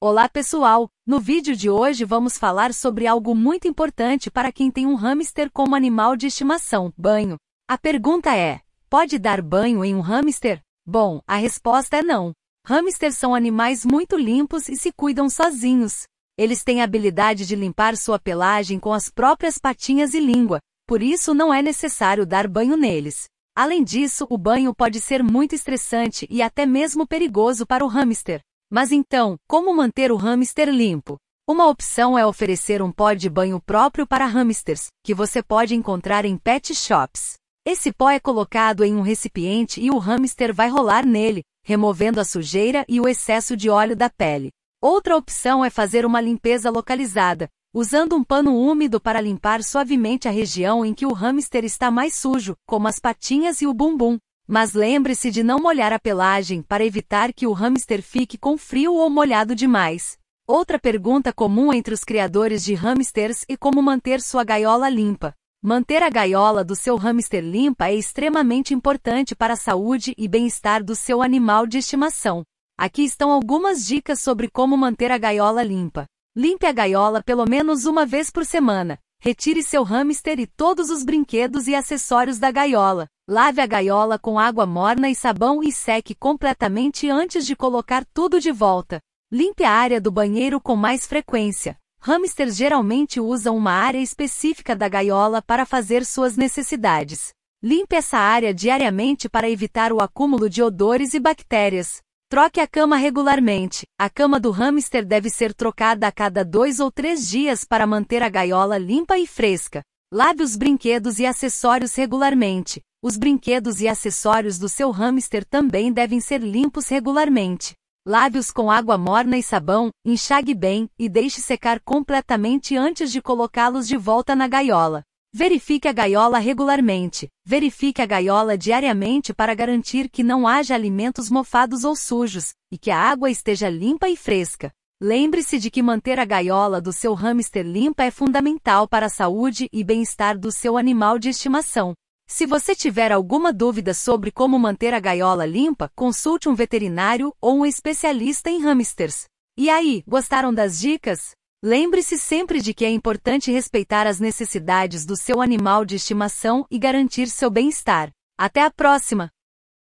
Olá pessoal, no vídeo de hoje vamos falar sobre algo muito importante para quem tem um hamster como animal de estimação, banho. A pergunta é, pode dar banho em um hamster? Bom, a resposta é não. Hamsters são animais muito limpos e se cuidam sozinhos. Eles têm a habilidade de limpar sua pelagem com as próprias patinhas e língua, por isso não é necessário dar banho neles. Além disso, o banho pode ser muito estressante e até mesmo perigoso para o hamster. Mas então, como manter o hamster limpo? Uma opção é oferecer um pó de banho próprio para hamsters, que você pode encontrar em pet shops. Esse pó é colocado em um recipiente e o hamster vai rolar nele, removendo a sujeira e o excesso de óleo da pele. Outra opção é fazer uma limpeza localizada, usando um pano úmido para limpar suavemente a região em que o hamster está mais sujo, como as patinhas e o bumbum. Mas lembre-se de não molhar a pelagem para evitar que o hamster fique com frio ou molhado demais. Outra pergunta comum entre os criadores de hamsters é como manter sua gaiola limpa. Manter a gaiola do seu hamster limpa é extremamente importante para a saúde e bem-estar do seu animal de estimação. Aqui estão algumas dicas sobre como manter a gaiola limpa. Limpe a gaiola pelo menos uma vez por semana. Retire seu hamster e todos os brinquedos e acessórios da gaiola. Lave a gaiola com água morna e sabão e seque completamente antes de colocar tudo de volta. Limpe a área do banheiro com mais frequência. Hamsters geralmente usam uma área específica da gaiola para fazer suas necessidades. Limpe essa área diariamente para evitar o acúmulo de odores e bactérias. Troque a cama regularmente. A cama do hamster deve ser trocada a cada dois ou três dias para manter a gaiola limpa e fresca. Lave os brinquedos e acessórios regularmente. Os brinquedos e acessórios do seu hamster também devem ser limpos regularmente. Lave-os com água morna e sabão, enxague bem e deixe secar completamente antes de colocá-los de volta na gaiola. Verifique a gaiola regularmente. Verifique a gaiola diariamente para garantir que não haja alimentos mofados ou sujos e que a água esteja limpa e fresca. Lembre-se de que manter a gaiola do seu hamster limpa é fundamental para a saúde e bem-estar do seu animal de estimação. Se você tiver alguma dúvida sobre como manter a gaiola limpa, consulte um veterinário ou um especialista em hamsters. E aí, gostaram das dicas? Lembre-se sempre de que é importante respeitar as necessidades do seu animal de estimação e garantir seu bem-estar. Até a próxima!